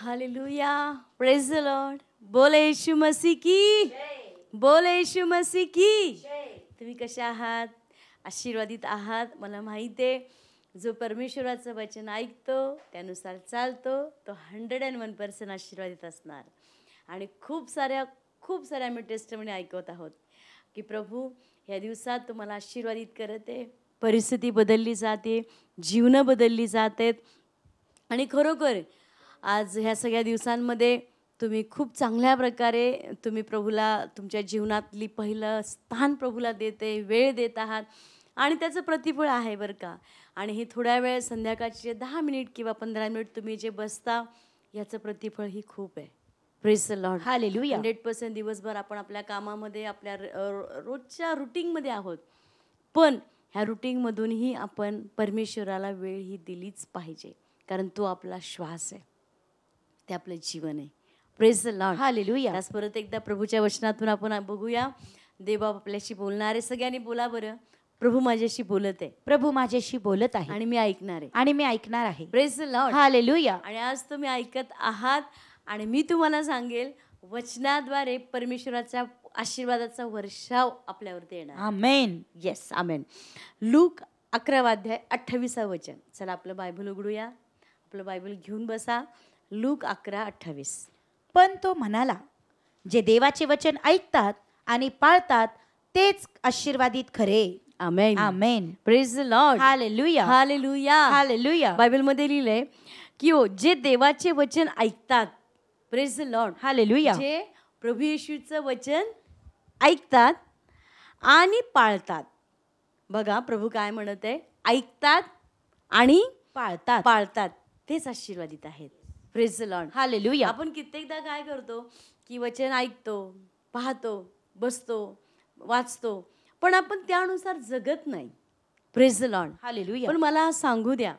Hallelujah praise the Lord बोले येशू मसी की बोले येशू मसी की तुम्ही कशा आहात आशीर्वादित आहात मला माहीत आहे जो परमेश्वराचं वचन ऐकतो त्यानुसार चालतो तो हंड्रेड अँड वन पर्सेंट आशीर्वादित असणार आणि खूप साऱ्या खूप साऱ्या आम्ही टेस्टमणी ऐकवत आहोत की प्रभू ह्या दिवसात तुम्हाला आशीर्वादित करत आहे परिस्थिती बदलली जाते जीवनं बदलली जात आहेत आणि खरोखर आज ह्या सगळ्या दिवसांमध्ये तुम्ही खूप चांगल्या प्रकारे तुम्ही प्रभूला तुमच्या जीवनातली पहिलं स्थान प्रभूला देते वेळ देत आहात आणि त्याचं प्रतिफळ आहे बरं का आणि हे थोड्या वेळ संध्याकाळचे दहा मिनिट किंवा पंधरा मिनिट तुम्ही जे बसता याचं प्रतिफळ ही खूप आहे प्रेस लॉर्ड हा लिहूया हंड्रेड पर्सेंट दिवसभर आपण आपल्या कामामध्ये आपल्या रोजच्या रुटीनमध्ये आहोत पण ह्या रुटीनमधूनही आपण परमेश्वराला वेळ ही दिलीच पाहिजे कारण तो आपला श्वास आहे ते आपलं जीवन आहे प्रेस लॉर्ड हा आज परत एकदा प्रभूच्या वचनातून आपण बघूया देवा आपल्याशी आहे सगळ्यांनी बोला बरं प्रभू माझ्याशी बोलत आहे प्रभू माझ्याशी बोलत आहे आणि मी ऐकणार आहे आणि मी ऐकणार आहे प्रेस लॉर्ड हा आणि आज तुम्ही ऐकत आहात आणि मी तुम्हाला सांगेल वचनाद्वारे परमेश्वराचा आशीर्वादाचा वर्षाव आपल्यावरती येणार आमेन येस आमेन लूक अकरावा अध्याय अठ्ठावीसा वचन चला आपलं बायबल उघडूया आपलं बायबल घेऊन बसा लूक अकरा अठ्ठावीस पण तो म्हणाला जे देवाचे वचन ऐकतात आणि पाळतात तेच आशीर्वादित खरे amen amen praise the Lord hallelujah hallelujah hallelujah बायबलमध्ये लिहिले की हो जे देवाचे वचन ऐकतात प्रेज द लॉर्ड हालेलुया जे प्रभू येशूचं वचन ऐकतात आणि पाळतात बघा प्रभू काय म्हणत आहे ऐकतात आणि पाळतात पाळतात तेच आशीर्वादित आहेत प्रेज आपण कित्येकदा काय करतो की वचन ऐकतो पाहतो बसतो वाचतो पण आपण त्यानुसार जगत नाही प्रेझलॉन हालेलुया पण मला सांगू द्या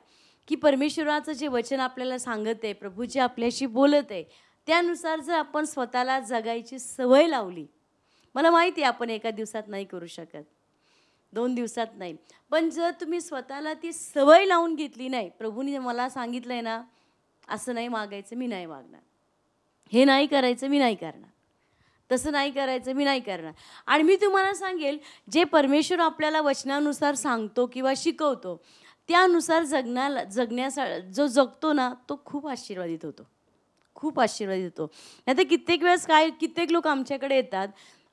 की परमेश्वराचं जे वचन आपल्याला सांगत आहे प्रभू जे आपल्याशी बोलत आहे त्यानुसार जर आपण स्वतःला जगायची सवय लावली मला माहिती आहे आपण एका दिवसात नाही करू शकत दोन दिवसात नाही पण जर तुम्ही स्वतःला ती सवय लावून घेतली नाही प्रभूने मला सांगितलं आहे ना असं नाही मागायचं मी नाही मागणार हे नाही करायचं मी नाही करणार तसं नाही करायचं मी नाही करणार आणि मी तुम्हाला सांगेल जे परमेश्वर आपल्याला वचनानुसार सांगतो किंवा शिकवतो त्यानुसार जगण्याला जगण्यासा जो जगतो ना तो खूप आशीर्वादित होतो खूप आशीर्वादित होतो नाही तर कित्येक वेळेस काय कित्येक लोक आमच्याकडे येतात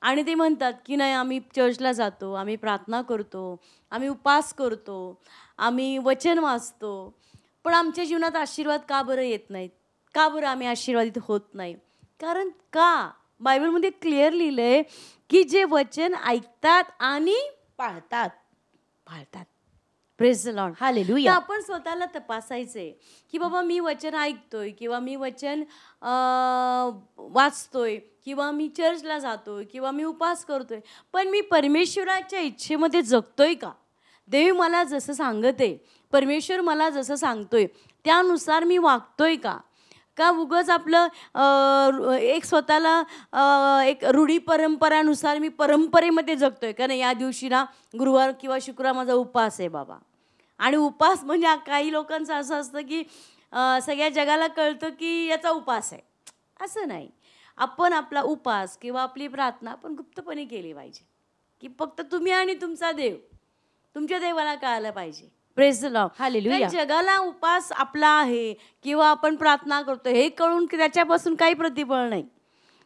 आणि ते म्हणतात की नाही आम्ही चर्चला जातो आम्ही प्रार्थना करतो आम्ही उपास करतो आम्ही वचन वाचतो पण आमच्या जीवनात आशीर्वाद का बरं येत नाहीत का बरं आम्ही आशीर्वादित होत नाही कारण का बायबलमध्ये क्लिअर लिहिलं आहे की जे वचन ऐकतात आणि पाळतात पाळतात प्रेस लॉन हा आपण स्वतःला तपासायचंय की बाबा मी वचन ऐकतोय किंवा मी वचन वाचतोय किंवा मी चर्चला जातोय किंवा मी उपास करतोय पण मी परमेश्वराच्या इच्छेमध्ये जगतोय का देवी मला जसं सांगत आहे परमेश्वर मला जसं सांगतोय त्यानुसार मी वागतोय का का उगच आपलं एक स्वतःला एक रूढी परंपरानुसार मी परंपरेमध्ये जगतोय नाही या दिवशी ना गुरुवार किंवा शुक्रवार माझा उपास आहे बाबा आणि उपास म्हणजे काही लोकांचं असं असतं की सगळ्या जगाला कळतं की याचा उपास आहे असं नाही आपण आपला उपास किंवा आपली प्रार्थना आपण गुप्तपणे केली पाहिजे की फक्त तुम्ही आणि तुमचा देव तुमच्या देवाला कळायला पाहिजे प्रेस हालेलुया जगाला उपास आपला आहे किंवा आपण प्रार्थना करतो हे कळून की त्याच्यापासून काही प्रतिफळ नाही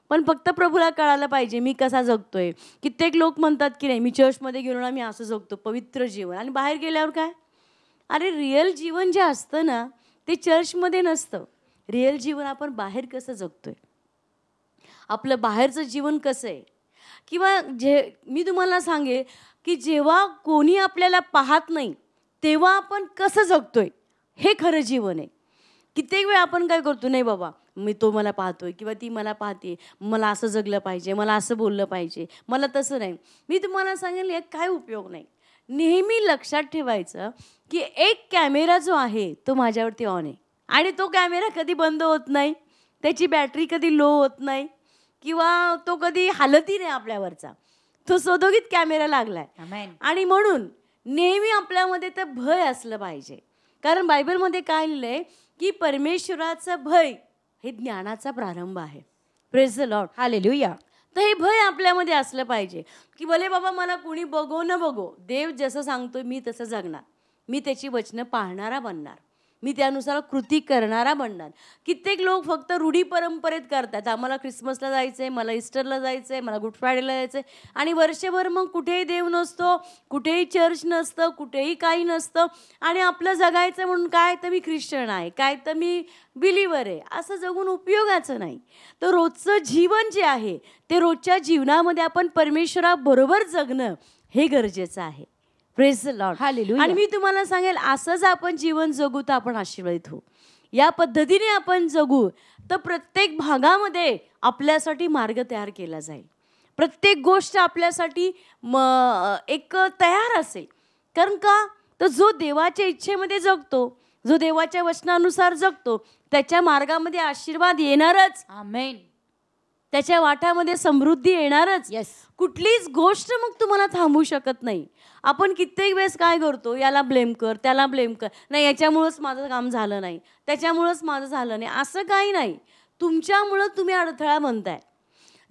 पण फक्त प्रभूला कळायला पाहिजे मी कसा जगतोय कित्येक लोक म्हणतात की नाही मी चर्चमध्ये गेलो ना मी असं जगतो पवित्र जीवन आणि बाहेर गेल्यावर काय अरे रिअल जीवन जे असतं ना ते चर्चमध्ये नसतं रिअल जीवन आपण बाहेर कसं जगतोय आपलं बाहेरचं जीवन कसं आहे किंवा जे मी तुम्हाला सांगेल की जेव्हा कोणी आपल्याला पाहत नाही तेव्हा आपण कसं जगतोय हे खरं जीवन आहे कित्येक वेळ आपण काय करतो नाही बाबा मी तो मला पाहतोय किंवा ती मला पाहते मला असं जगलं पाहिजे मला असं बोललं पाहिजे मला तसं नाही मी तुम्हाला सांगेल यात काय उपयोग नाही नेहमी लक्षात ठेवायचं की एक कॅमेरा जो आहे तो माझ्यावरती ऑन आहे आणि तो कॅमेरा कधी बंद होत नाही त्याची बॅटरी कधी लो होत नाही किंवा तो कधी हालतही नाही आपल्यावरचा तो सोदोगीत कॅमेरा लागलाय आणि म्हणून नेहमी आपल्यामध्ये तर भय असलं पाहिजे कारण बायबलमध्ये काय लिहिलंय की परमेश्वराचं भय हे ज्ञानाचा प्रारंभ आहे प्रेस द लॉट हालेलुया तर हे भय आपल्यामध्ये असलं पाहिजे की भले बाबा मला कुणी बघो न बघो देव जसं सांगतो मी तसं जगणार मी त्याची वचनं पाहणारा बनणार मी त्यानुसार कृती करणारा बनणार कित्येक लोक फक्त रूढी परंपरेत करतात आम्हाला ख्रिसमसला जायचं आहे मला इस्टरला जायचं आहे मला गुड फ्रायडेला जायचं आहे आणि वर्षभर मग कुठेही देव नसतो कुठेही चर्च नसतं कुठेही काही नसतं आणि आपलं जगायचं म्हणून काय तर मी ख्रिश्चन आहे काय तर मी बिलिव्हर आहे असं जगून उपयोगाचं नाही तर रोजचं जीवन जे आहे ते रोजच्या जीवनामध्ये आपण परमेश्वराबरोबर जगणं हे गरजेचं आहे आणि मी तुम्हाला सांगेल असं आपण जीवन जगू तर आपण आशीर्वादित होऊ या पद्धतीने आपण जगू तर प्रत्येक भागामध्ये आपल्यासाठी मार्ग तयार केला जाईल प्रत्येक गोष्ट आपल्यासाठी एक तयार असेल कारण का तर जो देवाच्या इच्छेमध्ये जगतो जो देवाच्या वचनानुसार जगतो त्याच्या मार्गामध्ये आशीर्वाद येणारच आमेन त्याच्या वाटामध्ये समृद्धी येणारच yes. कुठलीच गोष्ट मग तुम्हाला थांबू शकत नाही आपण कित्येक वेळेस काय करतो याला ब्लेम कर त्याला ब्लेम कर नाही याच्यामुळंच माझं काम झालं नाही त्याच्यामुळंच माझं झालं नाही असं काही नाही तुमच्यामुळं तुम्ही अडथळा बनताय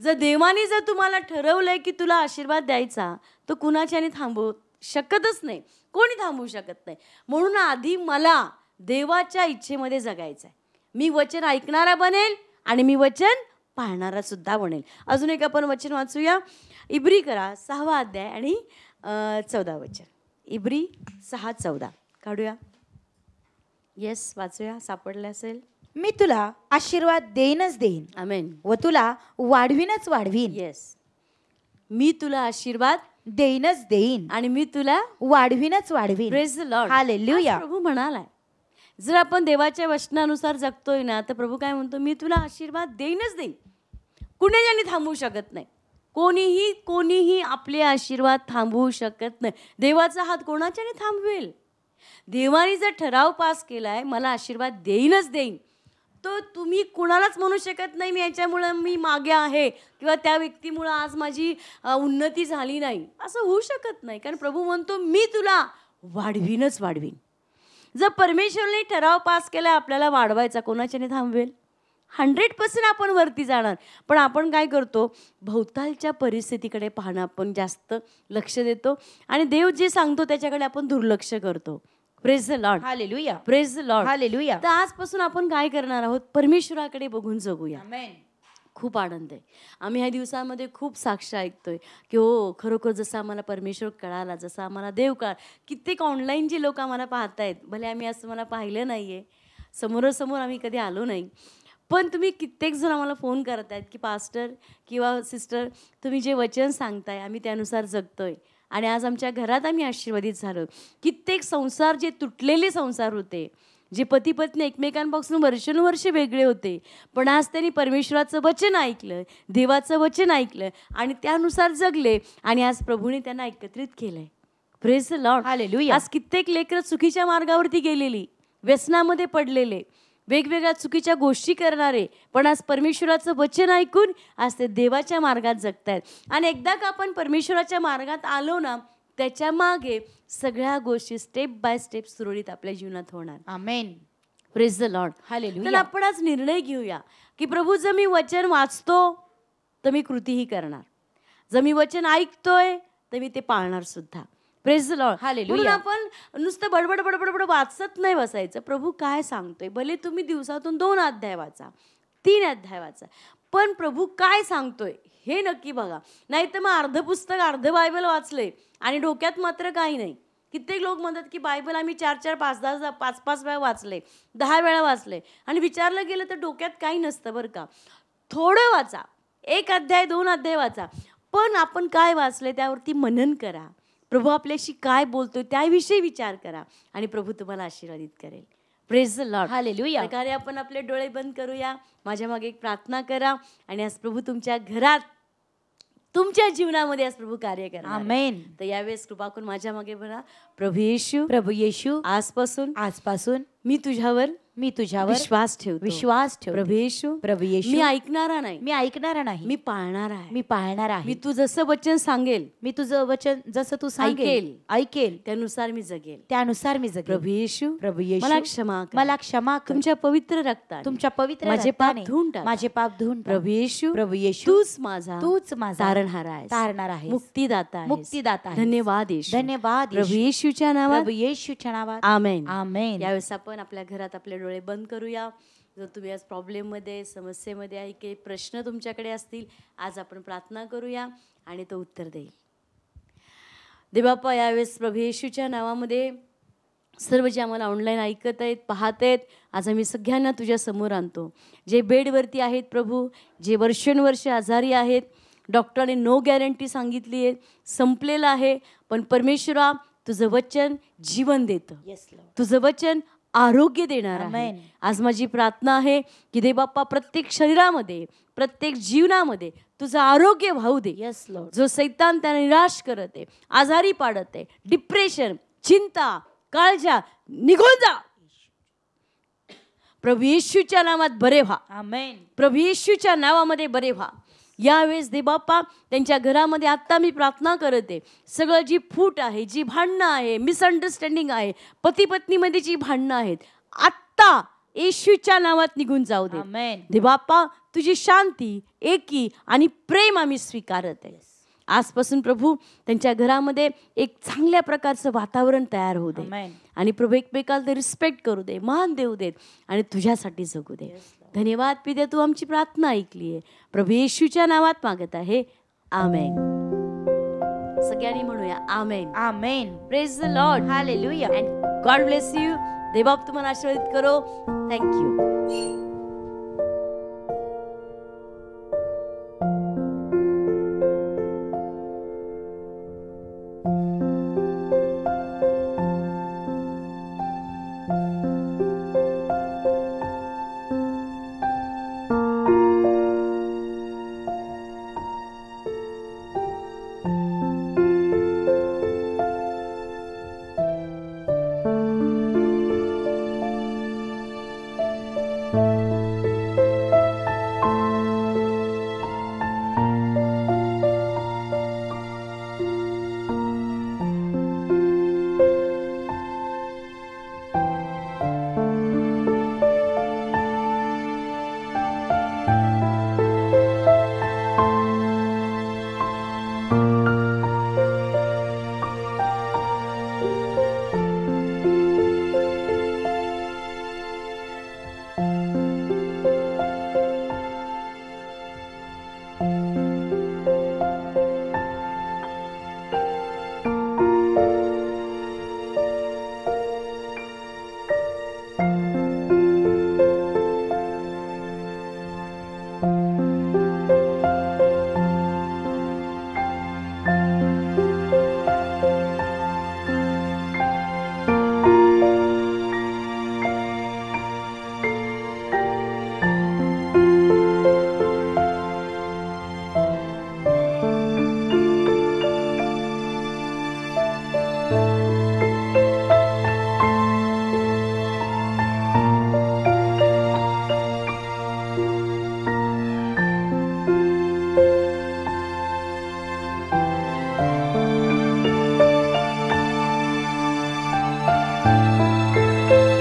जर देवाने जर तुम्हाला ठरवलं की तुला आशीर्वाद द्यायचा तर कुणाच्याने थांबवू शकतच नाही कोणी थांबवू शकत नाही म्हणून आधी मला देवाच्या इच्छेमध्ये जगायचं आहे मी वचन ऐकणारा बनेल आणि मी वचन पाहणारा सुद्धा बनेल अजून एक आपण वचन वाचूया इब्री करा सहावा अध्याय आणि चौदा वचन इब्री सहा चौदा काढूया येस वाचूया सापडले असेल मी तुला आशीर्वाद देईनच देईन आमेन व तुला वाढवीनच वाढवीन येस मी तुला आशीर्वाद देईनच देईन आणि मी तुला वाढवीनच वाढवीन प्रेज द लॉर्ड हालेलुया प्रभू म्हणालाय जर आपण देवाच्या वचनानुसार जगतोय ना तर प्रभू काय म्हणतो मी तुला आशीर्वाद देईनच देईन कुणी ज्यांनी थांबवू शकत नाही कोणीही कोणीही आपले आशीर्वाद थांबवू शकत नाही देवाचा हात कोणाच्याने थांबवेल देवाने जर ठराव पास केला आहे मला आशीर्वाद देईनच देईन तो तुम्ही कुणालाच म्हणू शकत नाही मी याच्यामुळं मी मागे आहे किंवा त्या व्यक्तीमुळं आज माझी उन्नती झाली नाही असं होऊ शकत नाही कारण प्रभू म्हणतो मी तुला वाढवीनच वाढवीन जर परमेश्वरने ठराव पास केला आपल्याला वाढवायचा कोणाच्याने थांबवेल हंड्रेड पर्सेंट आपण वरती जाणार पण आपण काय करतो भोवतालच्या परिस्थितीकडे पाहणं आपण जास्त लक्ष देतो आणि देव जे सांगतो त्याच्याकडे आपण दुर्लक्ष करतो praise the Lord hallelujah praise the Lord hallelujah तर आजपासून आपण काय करणार आहोत परमेश्वराकडे बघून जगूया खूप आनंद आहे आम्ही ह्या दिवसामध्ये खूप साक्ष ऐकतोय की हो खरोखर जसं आम्हाला परमेश्वर कळाला जसं आम्हाला देव कळा कित्येक ऑनलाईन जे लोक आम्हाला पाहत आहेत भले आम्ही असं मला पाहिलं नाही आहे समोरासमोर आम्ही कधी आलो नाही पण तुम्ही कित्येक जण आम्हाला फोन करत आहेत की पास्टर किंवा सिस्टर तुम्ही जे वचन सांगताय आम्ही त्यानुसार जगतोय आणि आज आमच्या घरात आम्ही आशीर्वादित झालो कित्येक संसार जे तुटलेले संसार होते जे पती पत्नी एकमेकांपासून वर्षानुवर्षे वेगळे होते पण आज त्यांनी परमेश्वराचं वचन ऐकलं देवाचं वचन ऐकलं आणि त्यानुसार जगले आणि आज प्रभूने त्यांना एकत्रित केलं आहे प्रेस लॉर्ड आले आज कित्येक लेकरं चुकीच्या मार्गावरती गेलेली व्यसनामध्ये पडलेले वेगवेगळ्या चुकीच्या गोष्टी करणारे पण आज परमेश्वराचं वचन ऐकून आज ते देवाच्या मार्गात जगत आहेत आणि एकदा का आपण परमेश्वराच्या मार्गात आलो ना त्याच्या मागे सगळ्या गोष्टी स्टेप बाय स्टेप सुरळीत आपल्या जीवनात होणार आमेन प्रेज द लॉर्ड तर आपण आज निर्णय घेऊया की प्रभू जर मी वचन वाचतो तर मी कृतीही करणार जर मी वचन ऐकतोय तर मी ते पाळणार सुद्धा प्रेज म्हणून आपण नुसतं बडबड बडबड वाचत नाही बसायचं प्रभू काय सांगतोय भले तुम्ही दिवसातून दोन अध्याय वाचा तीन अध्याय वाचा पण प्रभू काय सांगतोय हे नक्की बघा नाही तर मग अर्ध पुस्तक अर्ध बायबल वाचले आणि डोक्यात मात्र काही नाही कित्येक लोक म्हणतात की बायबल आम्ही चार चार पाच दहा पाच पाच वेळा वाचले दहा वेळा वाचले आणि विचारलं गेलं तर डोक्यात काही नसतं बरं का थोडं वाचा एक अध्याय दोन अध्याय वाचा पण आपण काय वाचले त्यावरती मनन करा प्रभू आपल्याशी काय बोलतोय त्याविषयी विचार करा आणि प्रभू तुम्हाला आशीर्वादित करेल प्रेज द लॉर्ड हालेलुया प्रकारे आपण आपले डोळे बंद करूया माझ्या मागे एक प्रार्थना करा आणि आज प्रभू तुमच्या घरात तुमच्या जीवनामध्ये आज प्रभू कार्य करा मेन तर यावेळेस कृपा करून माझ्या मागे बघा प्रभू येशू प्रभू येशू आजपासून आजपासून मी तुझ्यावर मी तुझ्यावर विश्वास ठेव विश्वास ठेव प्रभेशू प्रभेशू मी ऐकणारा नाही मी ऐकणारा नाही मी पाळणार आहे मी पाळणार आहे मी तू जसं वचन सांगेल मी तुझं वचन जसं तू सांगेल ऐकेल त्यानुसार मी जगेल त्यानुसार मी जगेल प्रभू येशू मला क्षमा मला क्षमा तुमच्या पवित्र रक्तात तुमच्या पवित्र माझे पाप धुवून माझे पाप धुवून प्रभू येशू प्रभू तूच माझा तूच माझा तारणहार आहे तारणार आहे मुक्तीदाता मुक्तीदाता धन्यवाद येशू धन्यवाद प्रभू येशूच्या नावात प्रभू येशूच्या नावात आमेन आमेन यावेळेस आपण आपण आपल्या घरात आपले डोळे बंद करूया जर तुम्ही आज प्रॉब्लेममध्ये समस्येमध्ये आहे की प्रश्न तुमच्याकडे असतील आज आपण प्रार्थना करूया आणि तो उत्तर देईल देबाप्पा यावेळेस प्रभू नावामध्ये सर्व जे आम्हाला ऑनलाईन ऐकत आहेत पाहत आहेत आज आम्ही सगळ्यांना तुझ्या समोर आणतो जे बेडवरती आहेत प्रभू जे वर्षानुवर्षे आजारी आहेत डॉक्टरने नो गॅरंटी सांगितली आहे संपलेलं आहे पण परमेश्वरा तुझं वचन जीवन देतं yes, तुझं वचन आरोग्य देणार आहे आज माझी प्रार्थना आहे की दे बाप्पा प्रत्येक शरीरामध्ये प्रत्येक जीवनामध्ये तुझं आरोग्य व्हाऊ दे जो सैतान त्याला निराश करत आहे आजारी पाडत आहे डिप्रेशन चिंता काळजा निघून जा प्रभू येशूच्या नावात बरे व्हा प्रभू येशूच्या नावामध्ये बरे व्हा यावेळेस बाप्पा त्यांच्या घरामध्ये आत्ता मी प्रार्थना करत आहे सगळं जी फूट आहे जी भांडणं आहे मिसअंडरस्टँडिंग आहे पती पत्नीमध्ये जी भांडणं आहेत आत्ता येशूच्या नावात निघून जाऊ दे बाप्पा तुझी शांती एकी आणि प्रेम आम्ही स्वीकारत आहे आजपासून प्रभू त्यांच्या घरामध्ये एक चांगल्या प्रकारचं वातावरण तयार होऊ दे आणि प्रभू एकमेकाला ते रिस्पेक्ट करू दे मान देऊ देत आणि तुझ्यासाठी जगू दे धन्यवाद पिद्या तू आमची प्रार्थना ऐकली आहे प्रभू येशूच्या नावात मागत आहे आमेन सगळ्यांनी म्हणूया amen amen praise the Lord hallelujah and God bless you देबाब तुम्हाला आशीर्वादित करो थँक्यू